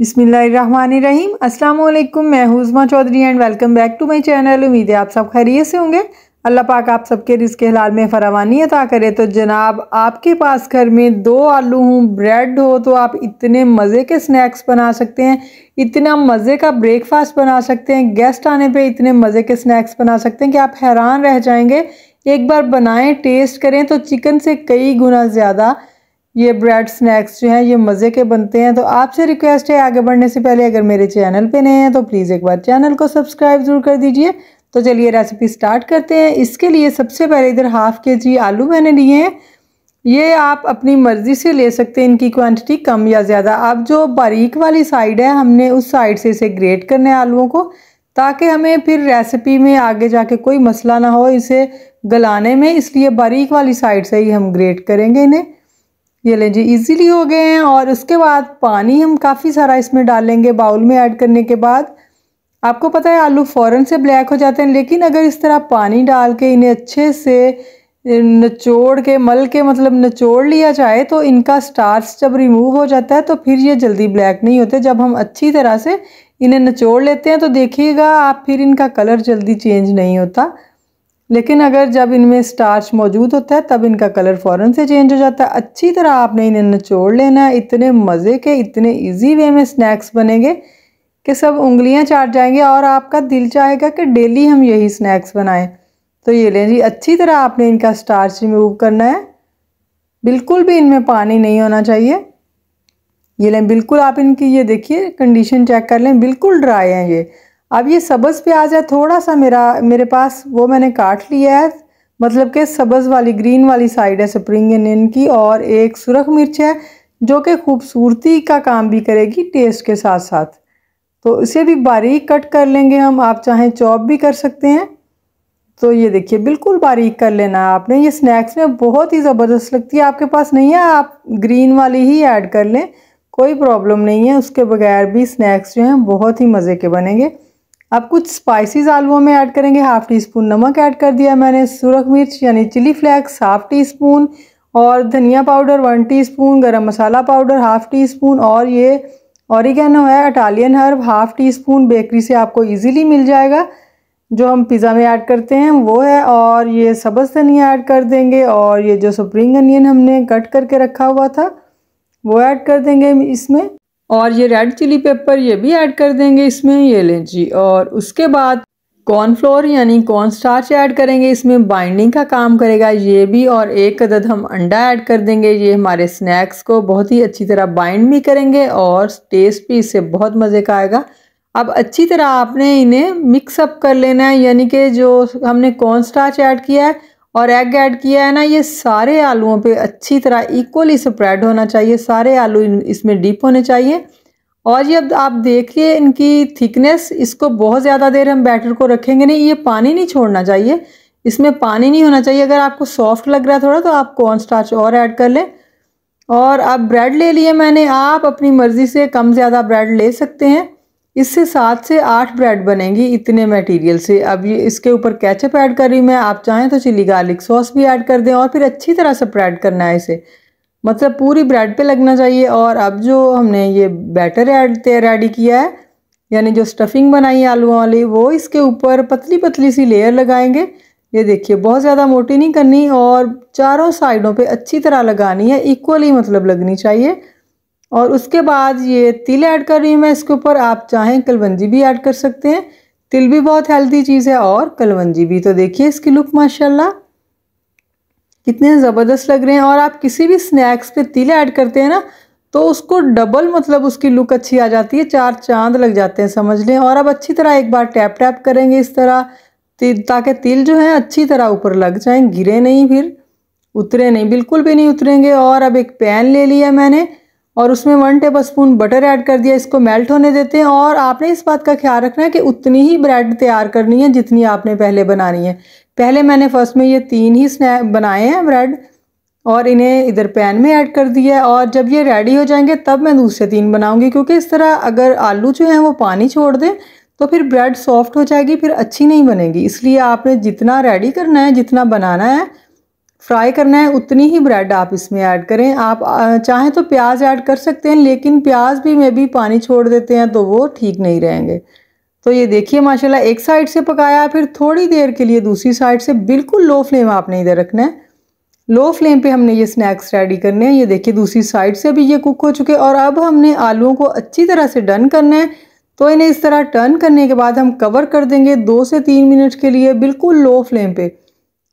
बिसमीम असलकुम मैं Huzma Chaudhary and welcome back to my channel उम्मीद है आप सब खैरियत से होंगे अल्लाह पाक आप सबके रिज़ के हलाल में फरावानी अता करे तो जनाब आपके पास घर में दो आलू हों ब्रेड हो तो आप इतने मज़े के स्नैक्स बना सकते हैं इतना मज़े का ब्रेकफास्ट बना सकते हैं गेस्ट आने पर इतने मज़े के स्नैक्स बना सकते हैं कि आप हैरान रह जाएँगे एक बार बनाएँ टेस्ट करें तो चिकन से कई गुना ज़्यादा ये ब्रेड स्नैक्स जो हैं ये मज़े के बनते हैं तो आपसे रिक्वेस्ट है आगे बढ़ने से पहले अगर मेरे चैनल पे नए हैं तो प्लीज़ एक बार चैनल को सब्सक्राइब ज़रूर कर दीजिए तो चलिए रेसिपी स्टार्ट करते हैं इसके लिए सबसे पहले इधर हाफ़ के जी आलू मैंने लिए हैं ये आप अपनी मर्ज़ी से ले सकते हैं इनकी क्वान्टिटी कम या ज़्यादा आप जो बारीक वाली साइड है हमने उस साइड से इसे ग्रेट करना है आलूओं को ताकि हमें फिर रेसिपी में आगे जाके कोई मसला ना हो इसे गलाने में इसलिए बारीक वाली साइड से ही हम ग्रेट करेंगे इन्हें ये लें जी इजीली हो गए हैं और उसके बाद पानी हम काफ़ी सारा इसमें डालेंगे बाउल में ऐड करने के बाद आपको पता है आलू फ़ौरन से ब्लैक हो जाते हैं लेकिन अगर इस तरह पानी डाल के इन्हें अच्छे से नचोड़ के मल के मतलब नचोड़ लिया जाए तो इनका स्टार्स जब रिमूव हो जाता है तो फिर ये जल्दी ब्लैक नहीं होते जब हम अच्छी तरह से इन्हें नचोड़ लेते हैं तो देखिएगा आप फिर इनका कलर जल्दी चेंज नहीं होता लेकिन अगर जब इनमें स्टार्च मौजूद होता है तब इनका कलर फ़ौरन से चेंज हो जाता है अच्छी तरह आपने इन्हें निचोड़ लेना है इतने मज़े के इतने इजी वे में स्नैक्स बनेंगे कि सब उंगलियां चाट जाएंगे और आपका दिल चाहेगा कि डेली हम यही स्नैक्स बनाएं तो ये लें जी अच्छी तरह आपने इनका स्टार्च रिमूव करना है बिल्कुल भी इनमें पानी नहीं होना चाहिए ये लें बिल्कुल आप इनकी ये देखिए कंडीशन चेक कर लें बिल्कुल ड्राई हैं ये अब ये सब्ज़ प्याज है थोड़ा सा मेरा मेरे पास वो मैंने काट लिया है मतलब कि सब्ज़ वाली ग्रीन वाली साइड है स्प्रिंग इन की और एक सुरख मिर्च है जो कि खूबसूरती का काम भी करेगी टेस्ट के साथ साथ तो इसे भी बारीक कट कर लेंगे हम आप चाहें चॉप भी कर सकते हैं तो ये देखिए बिल्कुल बारीक कर लेना आपने ये स्नैक्स में बहुत ही ज़बरदस्त लगती है आपके पास नहीं है आप ग्रीन वाली ही ऐड कर लें कोई प्रॉब्लम नहीं है उसके बगैर भी स्नैक्स जो हैं बहुत ही मज़े के बनेंगे अब कुछ स्पाइसिस आलुओं में ऐड करेंगे हाफ़ टी स्पून नमक ऐड कर दिया मैंने सुरख मिर्च यानी chilli flakes half teaspoon और धनिया powder one teaspoon garam masala powder half teaspoon और ये औरिगेनो है Italian herb half teaspoon bakery से आपको ईजीली मिल जाएगा जो हम पिज़्ज़ा में ऐड करते हैं वो है और ये सब्ज़ धनिया ऐड कर देंगे और ये जो स्प्रिंग अनियन हमने कट करके रखा हुआ था वो ऐड कर देंगे इसमें और ये रेड चिली पेपर ये भी ऐड कर देंगे इसमें ये लें जी और उसके बाद कॉर्नफ्लोर यानी कॉर्न स्टार्च ऐड करेंगे इसमें बाइंडिंग का काम करेगा ये भी और एक अदद हम अंडा ऐड कर देंगे ये हमारे स्नैक्स को बहुत ही अच्छी तरह बाइंड भी करेंगे और टेस्ट भी इससे बहुत मज़े का आएगा अब अच्छी तरह आपने इन्हें मिक्सअप कर लेना है यानी कि जो हमने कॉर्न स्टार्च ऐड किया है और एग ऐड किया है ना ये सारे आलूओं पे अच्छी तरह इक्वली स्प्रेड होना चाहिए सारे आलू इसमें डीप होने चाहिए और ये अब आप देखिए इनकी थिकनेस इसको बहुत ज़्यादा देर हम बैटर को रखेंगे नहीं ये पानी नहीं छोड़ना चाहिए इसमें पानी नहीं होना चाहिए अगर आपको सॉफ्ट लग रहा है थोड़ा तो आप कॉर्न स्टार्च और ऐड कर लें और अब ब्रेड ले लिए मैंने आप अपनी मर्ज़ी से कम ज़्यादा ब्रेड ले सकते हैं इससे सात से आठ ब्रेड बनेगी इतने मटेरियल से अब ये इसके ऊपर कैचअप ऐड कर रही मैं आप चाहें तो चिली गार्लिक सॉस भी ऐड कर दें और फिर अच्छी तरह से स्प्रेड करना है इसे मतलब पूरी ब्रेड पे लगना चाहिए और अब जो हमने ये बैटर ऐड रेडी किया है यानी जो स्टफिंग बनाई है आलूओं वाली वो इसके ऊपर पतली पतली सी लेयर लगाएंगे ये देखिए बहुत ज़्यादा मोटी नहीं करनी और चारों साइडों पे अच्छी तरह लगानी है इक्वली मतलब लगनी चाहिए और उसके बाद ये तिल ऐड कर रही हूँ मैं इसके ऊपर आप चाहें कलवंजी भी ऐड कर सकते हैं तिल भी बहुत हेल्दी चीज़ है और कलवंजी भी तो देखिए इसकी लुक माशाल्लाह कितने ज़बरदस्त लग रहे हैं और आप किसी भी स्नैक्स पे तिल ऐड करते हैं ना तो उसको डबल मतलब उसकी लुक अच्छी आ जाती है चार चांद लग जाते हैं समझ लें और अब अच्छी तरह एक बार टैप टैप करेंगे इस तरह ताकि तिल जो है अच्छी तरह ऊपर लग जाए गिरे नहीं फिर उतरे नहीं बिल्कुल भी नहीं उतरेंगे और अब एक पैन ले लिया मैंने और उसमें one tablespoon butter add कर दिया इसको मेल्ट होने देते हैं और आपने इस बात का ख्याल रखना है कि उतनी ही ब्रेड तैयार करनी है जितनी आपने पहले बनानी है पहले मैंने फर्स्ट में ये तीन ही स्नैप बनाए हैं ब्रेड और इन्हें इधर पैन में ऐड कर दिया और जब ये रेडी हो जाएंगे तब मैं दूसरे तीन बनाऊंगी क्योंकि इस तरह अगर आलू जो हैं वो पानी छोड़ दें तो फिर ब्रेड सॉफ्ट हो जाएगी फिर अच्छी नहीं बनेगी इसलिए आपने जितना रेडी करना है जितना बनाना है फ्राई करना है उतनी ही ब्रेड आप इसमें ऐड करें आप चाहें तो प्याज ऐड कर सकते हैं लेकिन प्याज भी मे भी पानी छोड़ देते हैं तो वो ठीक नहीं रहेंगे तो ये देखिए माशाल्लाह एक साइड से पकाया फिर थोड़ी देर के लिए दूसरी साइड से बिल्कुल लो फ्लेम आपने इधर रखना है लो फ्लेम पे हमने ये स्नैक्स रेडी करने हैं ये देखिए दूसरी साइड से भी ये कुक हो चुके और अब हमने आलूओं को अच्छी तरह से डन करना है तो इन्हें इस तरह टर्न करने के बाद हम कवर कर देंगे दो से तीन मिनट के लिए बिल्कुल लो फ्लेम पर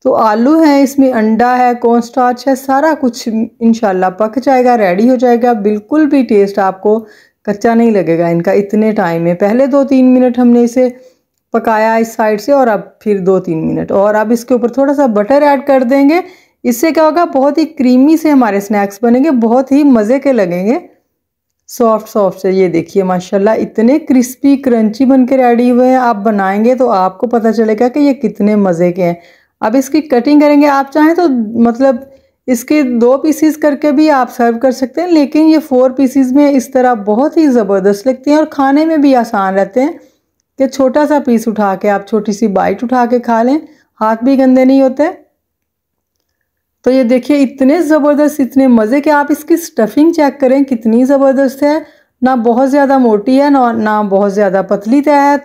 तो आलू है इसमें अंडा है कॉर्न स्टार्च है सारा कुछ इनशाला पक जाएगा रेडी हो जाएगा बिल्कुल भी टेस्ट आपको कच्चा नहीं लगेगा इनका इतने टाइम में पहले दो तीन मिनट हमने इसे पकाया इस साइड से और अब फिर दो तीन मिनट और अब इसके ऊपर थोड़ा सा बटर ऐड कर देंगे इससे क्या होगा बहुत ही क्रीमी से हमारे स्नैक्स बनेंगे बहुत ही मज़े के लगेंगे सॉफ्ट सॉफ्ट से ये देखिए माशाल्लाह इतने क्रिस्पी क्रंची बन के रेडी हुए हैं आप बनाएंगे तो आपको पता चलेगा कि ये कितने मज़े के हैं अब इसकी कटिंग करेंगे आप चाहें तो मतलब इसके दो पीसीस करके भी आप सर्व कर सकते हैं लेकिन ये फोर पीसीज में इस तरह बहुत ही ज़बरदस्त लगते हैं और खाने में भी आसान रहते हैं कि छोटा सा पीस उठा के आप छोटी सी बाइट उठा के खा लें हाथ भी गंदे नहीं होते तो ये देखिए इतने ज़बरदस्त इतने मज़े के आप इसकी स्टफिंग चेक करें कितनी ज़बरदस्त है ना बहुत ज़्यादा मोटी है ना ना बहुत ज़्यादा पतली तय है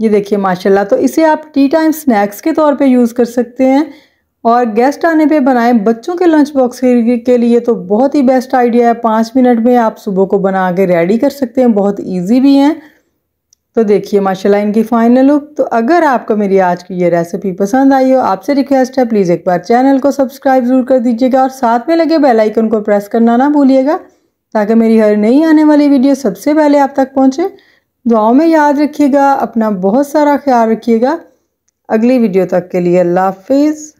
ये देखिए माशाल्लाह तो इसे आप टी टाइम स्नैक्स के तौर पे यूज़ कर सकते हैं और गेस्ट आने पे बनाएं बच्चों के लंच बॉक्स के लिए तो बहुत ही बेस्ट आइडिया है पाँच मिनट में आप सुबह को बना के रेडी कर सकते हैं बहुत ईजी भी हैं तो देखिए माशाल्लाह इनकी फ़ाइनल लुक तो अगर आपको मेरी आज की ये रेसिपी पसंद आई हो आपसे रिक्वेस्ट है प्लीज़ एक बार चैनल को सब्सक्राइब ज़रूर कर दीजिएगा और साथ में लगे बेल आइकन को प्रेस करना ना भूलिएगा ताकि मेरी हर नई आने वाली वीडियो सबसे पहले आप तक पहुँचे दुआओं में याद रखिएगा अपना बहुत सारा ख्याल रखिएगा अगली वीडियो तक के लिए अल्लाह हाफिज़